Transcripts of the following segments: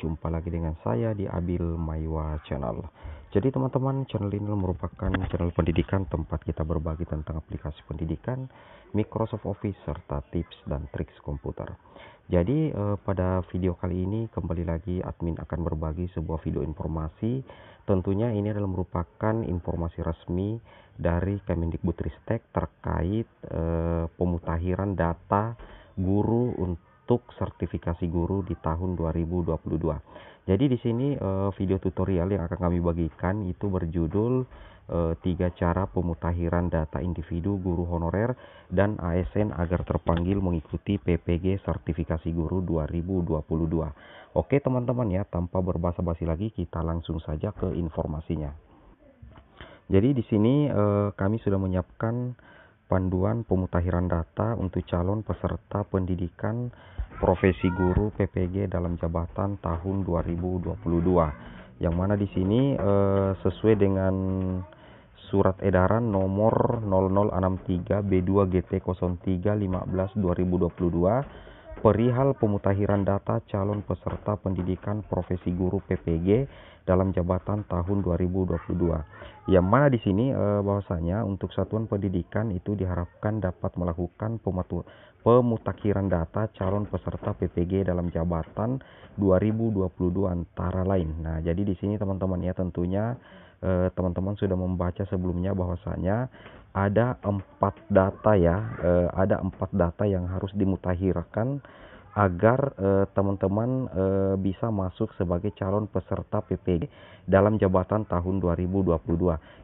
Jumpa lagi dengan saya di Abil Maiwa Channel. Jadi teman-teman, channel ini merupakan channel pendidikan tempat kita berbagi tentang aplikasi pendidikan, Microsoft Office serta tips dan trik komputer. Jadi eh, pada video kali ini kembali lagi admin akan berbagi sebuah video informasi. Tentunya ini adalah merupakan informasi resmi dari Kemendikbudristek terkait eh, pemutahiran data guru untuk untuk sertifikasi guru di tahun 2022. Jadi di sini eh, video tutorial yang akan kami bagikan itu berjudul eh, tiga cara pemutahiran data individu guru honorer dan ASN agar terpanggil mengikuti PPG sertifikasi guru 2022. Oke teman-teman ya, tanpa berbasa-basi lagi kita langsung saja ke informasinya. Jadi di sini eh, kami sudah menyiapkan panduan pemutahiran data untuk calon peserta pendidikan profesi guru PPG dalam jabatan tahun 2022 yang mana di sini eh, sesuai dengan surat edaran nomor 0063 B2 GT 03 15 2022 perihal pemutakhiran data calon peserta pendidikan profesi guru PPG dalam jabatan tahun 2022. Yang mana di sini e, bahwasanya untuk satuan pendidikan itu diharapkan dapat melakukan pemutakhiran data calon peserta PPG dalam jabatan 2022 antara lain. Nah, jadi di sini teman-teman ya tentunya e, teman-teman sudah membaca sebelumnya bahwasanya ada empat data ya eh, ada empat data yang harus dimutahirkan agar eh, teman-teman eh, eh, bisa masuk sebagai calon peserta PPG dalam jabatan tahun 2022.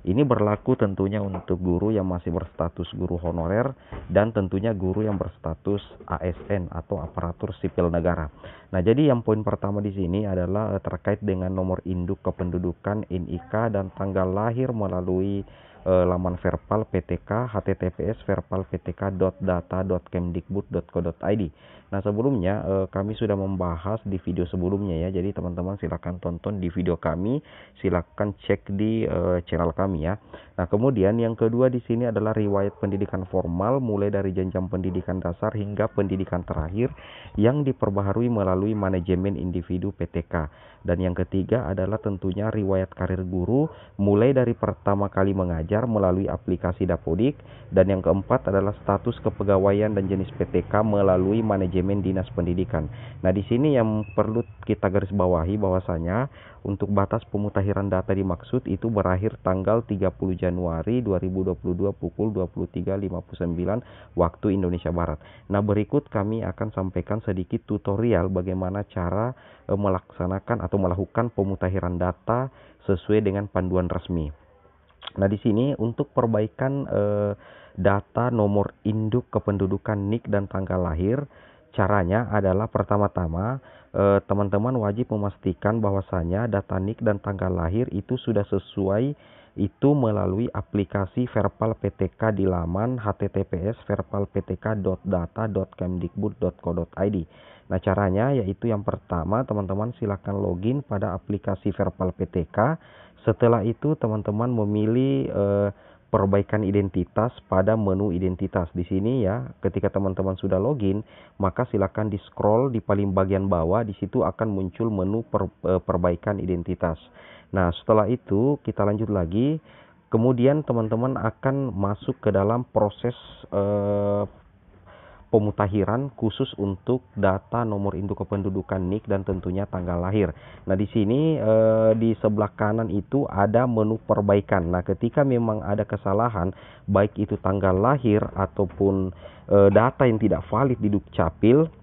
Ini berlaku tentunya untuk guru yang masih berstatus guru honorer dan tentunya guru yang berstatus ASN atau aparatur sipil negara. Nah, jadi yang poin pertama di sini adalah eh, terkait dengan nomor induk kependudukan NIK dan tanggal lahir melalui eh, laman Verpal PTK https verpalptk.data.kemdikbud.co.id. Nah, sebelumnya eh, kami sudah membahas di video sebelumnya ya. Jadi teman-teman silakan tonton di video kami, silakan cek di eh, channel kami ya. Nah, kemudian yang kedua di sini adalah riwayat pendidikan formal mulai dari jenjang pendidikan dasar hingga pendidikan terakhir yang diperbaharui melalui manajemen individu PTK. Dan yang ketiga adalah tentunya riwayat karir guru mulai dari pertama kali mengajar melalui aplikasi Dapodik dan yang keempat adalah status kepegawaian dan jenis PTK melalui manajemen dinas pendidikan. Nah, di sini yang perlu kita garis bawahi bahwasanya untuk batas pemutahiran data dimaksud itu berakhir tanggal 30 Januari 2022 pukul 23.59 waktu Indonesia Barat. Nah, berikut kami akan sampaikan sedikit tutorial bagaimana cara e, melaksanakan atau melakukan pemutahiran data sesuai dengan panduan resmi. Nah, di sini untuk perbaikan eh, data nomor induk kependudukan NIK dan tanggal lahir Caranya adalah pertama-tama Eh, teman-teman eh, wajib memastikan bahwasannya data nik dan tanggal lahir itu sudah sesuai itu melalui aplikasi Verpal PTK di laman https verpalptk.data.kemdikbud.co.id. Nah, caranya yaitu yang pertama, teman-teman silakan login pada aplikasi Verpal PTK. Setelah itu, teman-teman memilih eh, perbaikan identitas pada menu identitas. Di sini ya, ketika teman-teman sudah login, maka silakan di scroll di paling bagian bawah, di situ akan muncul menu per, e, perbaikan identitas. Nah, setelah itu kita lanjut lagi. Kemudian teman-teman akan masuk ke dalam proses eh, pemutahiran khusus untuk data nomor induk kependudukan NIK dan tentunya tanggal lahir. Nah, di sini eh, di sebelah kanan itu ada menu perbaikan. Nah, ketika memang ada kesalahan baik itu tanggal lahir ataupun eh, data yang tidak valid di Dukcapil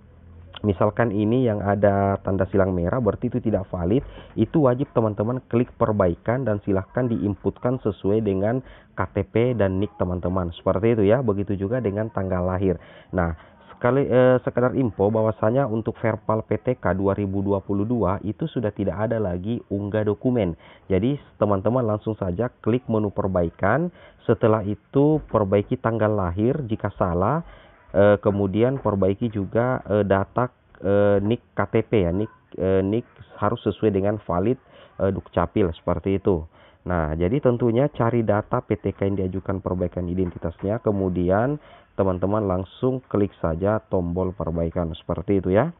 misalkan ini yang ada tanda silang merah berarti itu tidak valid itu wajib teman-teman klik perbaikan dan silahkan diinputkan sesuai dengan KTP dan nik teman-teman seperti itu ya begitu juga dengan tanggal lahir nah sekali eh, sekedar info bahwasanya untuk verbal PTK 2022 itu sudah tidak ada lagi unggah dokumen. Jadi teman-teman langsung saja klik menu perbaikan, setelah itu perbaiki tanggal lahir jika salah E, kemudian perbaiki juga e, data e, eh, nik KTP ya nik e, nik harus sesuai dengan valid e, dukcapil seperti itu. Nah, jadi tentunya cari data PTK yang diajukan perbaikan identitasnya, kemudian teman-teman langsung klik saja tombol perbaikan seperti itu ya.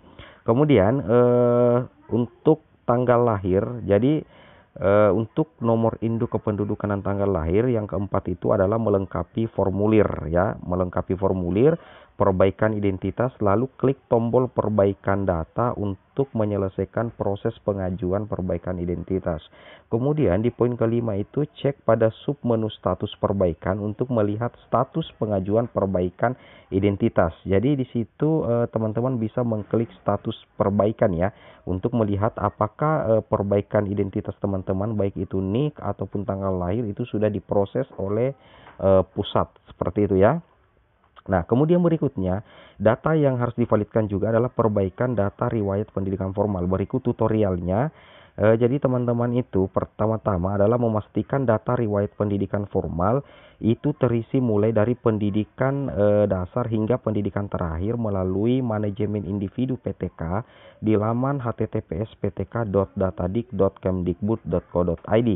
Kemudian untuk tanggal lahir, jadi untuk nomor induk kependudukan dan tanggal lahir yang keempat itu adalah melengkapi formulir ya, melengkapi formulir perbaikan identitas, lalu klik tombol perbaikan data untuk menyelesaikan proses pengajuan perbaikan identitas. Kemudian di poin kelima itu cek pada sub menu status perbaikan untuk melihat status pengajuan perbaikan identitas. Jadi di situ eh, teman-teman bisa mengklik status perbaikan ya untuk melihat apakah eh, perbaikan identitas teman-teman baik itu nik ataupun tanggal lahir itu sudah diproses oleh eh, pusat seperti itu ya. Nah, kemudian berikutnya, data yang harus divalidkan juga adalah perbaikan data riwayat pendidikan formal. Berikut tutorialnya. E, jadi teman-teman itu pertama-tama adalah memastikan data riwayat pendidikan formal itu terisi mulai dari pendidikan e, dasar hingga pendidikan terakhir melalui manajemen individu PTK di laman https ptk.datadik.kemdikbud.co.id.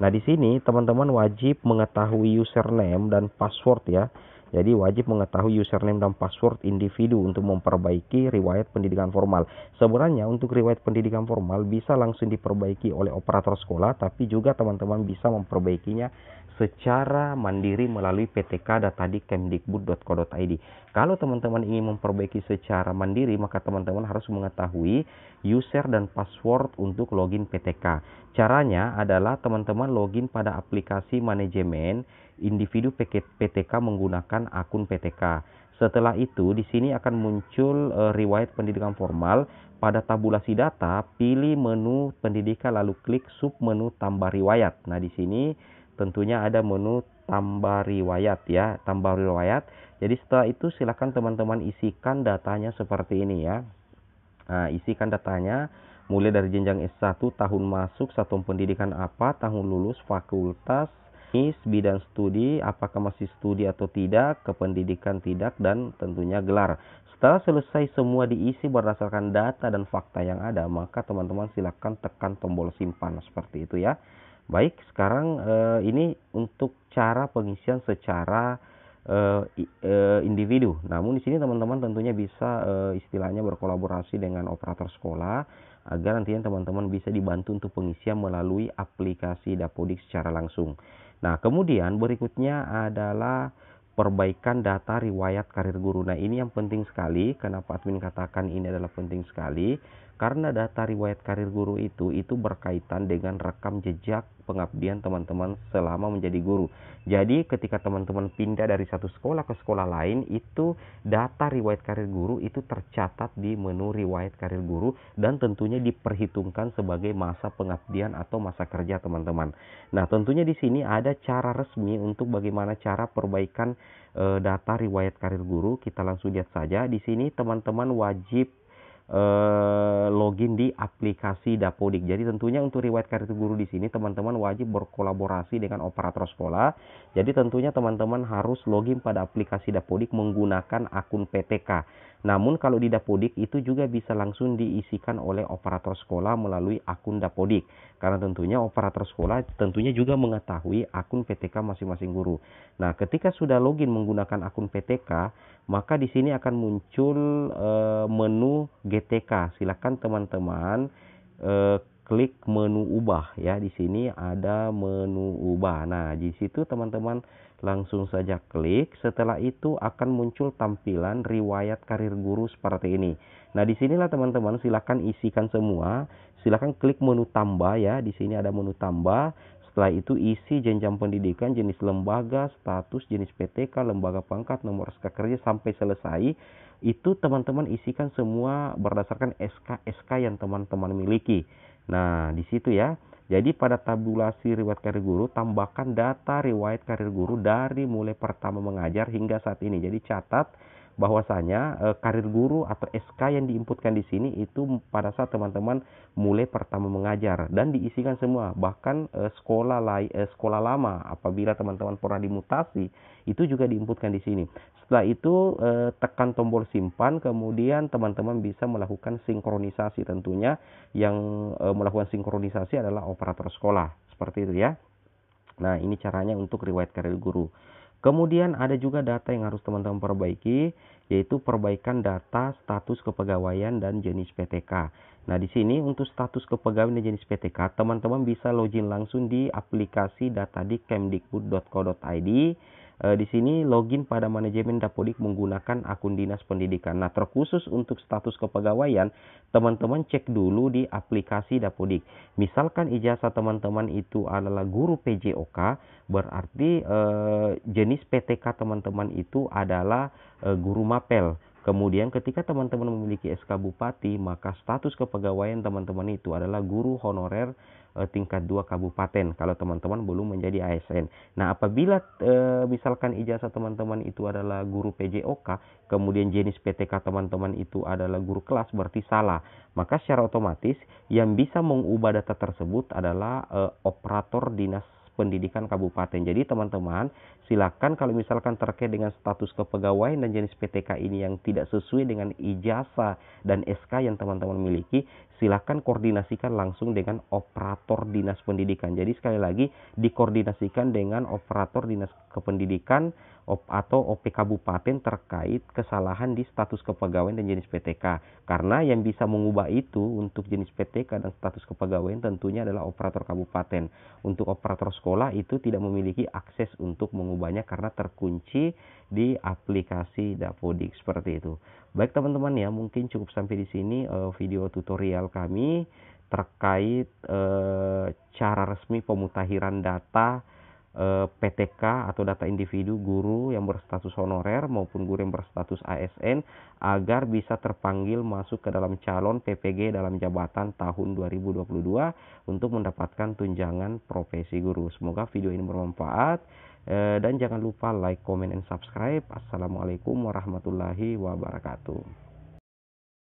Nah, di sini teman-teman wajib mengetahui username dan password ya jadi wajib mengetahui username dan password individu untuk memperbaiki riwayat pendidikan formal. Sebenarnya untuk riwayat pendidikan formal bisa langsung diperbaiki oleh operator sekolah, tapi juga teman-teman bisa memperbaikinya secara mandiri melalui PTK Data Di kemdikbud.co.id. Kalau teman-teman ingin memperbaiki secara mandiri, maka teman-teman harus mengetahui user dan password untuk login PTK. Caranya adalah teman-teman login pada aplikasi manajemen individu PTK menggunakan akun PTK. Setelah itu, di sini akan muncul e, riwayat pendidikan formal. Pada tabulasi data, pilih menu pendidikan lalu klik sub menu tambah riwayat. Nah, di sini tentunya ada menu tambah riwayat ya, tambah riwayat. Jadi setelah itu silakan teman-teman isikan datanya seperti ini ya. Nah, isikan datanya mulai dari jenjang S1, tahun masuk, satuan pendidikan apa, tahun lulus, fakultas, his bidang studi apakah masih studi atau tidak kependidikan tidak dan tentunya gelar setelah selesai semua diisi berdasarkan data dan fakta yang ada maka teman-teman silakan tekan tombol simpan seperti itu ya baik sekarang eh, ini untuk cara pengisian secara eh, eh, individu namun di sini teman-teman tentunya bisa eh, istilahnya berkolaborasi dengan operator sekolah agar nantinya teman-teman bisa dibantu untuk pengisian melalui aplikasi Dapodik secara langsung. Nah, kemudian berikutnya adalah perbaikan data riwayat karir guru. Nah, ini yang penting sekali. Kenapa admin katakan ini adalah penting sekali? Karena data riwayat karir guru itu itu berkaitan dengan rekam jejak pengabdian teman-teman selama menjadi guru. Jadi ketika teman-teman pindah dari satu sekolah ke sekolah lain itu data riwayat karir guru itu tercatat di menu riwayat karir guru dan tentunya diperhitungkan sebagai masa pengabdian atau masa kerja teman-teman. Nah, tentunya di sini ada cara resmi untuk bagaimana cara perbaikan eh, data riwayat karir guru. Kita langsung lihat saja di sini teman-teman wajib Eh, login di aplikasi Dapodik. Jadi tentunya untuk riwayat kartu guru di sini teman-teman wajib berkolaborasi dengan operator sekolah. Jadi tentunya teman-teman harus login pada aplikasi Dapodik menggunakan akun PTK. Namun kalau di Dapodik itu juga bisa langsung diisikan oleh operator sekolah melalui akun Dapodik. Karena tentunya operator sekolah tentunya juga mengetahui akun PTK masing-masing guru. Nah, ketika sudah login menggunakan akun PTK, maka di sini akan muncul e, menu GTK. Silakan teman-teman e, klik menu ubah ya. Di sini ada menu ubah. Nah, di situ teman-teman Langsung saja klik. Setelah itu akan muncul tampilan riwayat karir guru seperti ini. Nah, disinilah teman-teman silahkan isikan semua. Silahkan klik menu tambah ya. Di sini ada menu tambah. Setelah itu isi jenjang pendidikan, jenis lembaga, status, jenis PTK, lembaga pangkat, nomor SK kerja sampai selesai. Itu teman-teman isikan semua berdasarkan SK-SK yang teman-teman miliki. Nah, di situ ya. Jadi pada tabulasi riwayat karir guru tambahkan data riwayat karir guru dari mulai pertama mengajar hingga saat ini. Jadi catat bahwasanya e, karir guru atau SK yang diinputkan di sini itu pada saat teman-teman mulai pertama mengajar dan diisikan semua bahkan e, sekolah lai, e, sekolah lama apabila teman-teman pernah dimutasi itu juga diinputkan di sini. Setelah itu eh, tekan tombol simpan, kemudian teman-teman bisa melakukan sinkronisasi tentunya. Yang eh, melakukan sinkronisasi adalah operator sekolah, seperti itu ya. Nah, ini caranya untuk riwayat karir guru. Kemudian ada juga data yang harus teman-teman perbaiki, yaitu perbaikan data status kepegawaian dan jenis PTK. Nah, di sini untuk status kepegawaian dan jenis PTK, teman-teman bisa login langsung di aplikasi di kemdikbud.co.id Eh, di sini login pada manajemen Dapodik menggunakan akun dinas pendidikan. Nah, terkhusus untuk status kepegawaian, teman-teman cek dulu di aplikasi Dapodik. Misalkan ijazah teman-teman itu adalah guru PJOK, berarti e, jenis PTK teman-teman itu adalah e, guru mapel. Kemudian ketika teman-teman memiliki SK bupati, maka status kepegawaian teman-teman itu adalah guru honorer eh, tingkat 2 kabupaten kalau teman-teman belum menjadi ASN. Nah, apabila e, misalkan ijazah teman-teman itu adalah guru PJOK, kemudian jenis PTK teman-teman itu adalah guru kelas berarti salah. Maka secara otomatis yang bisa mengubah data tersebut adalah e, operator dinas pendidikan kabupaten. Jadi teman-teman silakan kalau misalkan terkait dengan status kepegawaian dan jenis PTK ini yang tidak sesuai dengan ijazah dan SK yang teman-teman miliki, silakan koordinasikan langsung dengan operator dinas pendidikan. Jadi sekali lagi dikoordinasikan dengan operator dinas kependidikan op, atau OP kabupaten terkait kesalahan di status kepegawaian dan jenis PTK. Karena yang bisa mengubah itu untuk jenis PTK dan status kepegawaian tentunya adalah operator kabupaten. Untuk operator sekolah itu tidak memiliki akses untuk mengubahnya karena terkunci di aplikasi Dapodik seperti itu. Baik teman-teman ya, mungkin cukup sampai di sini uh, video tutorial kami terkait uh, cara resmi pemutahiran data Eh, PTK atau data individu guru yang berstatus honorer maupun guru yang berstatus ASN agar bisa terpanggil masuk ke dalam calon PPG dalam jabatan tahun 2022 untuk mendapatkan tunjangan profesi guru. Semoga video ini bermanfaat eh, dan jangan lupa like, comment, and subscribe. Assalamualaikum warahmatullahi wabarakatuh.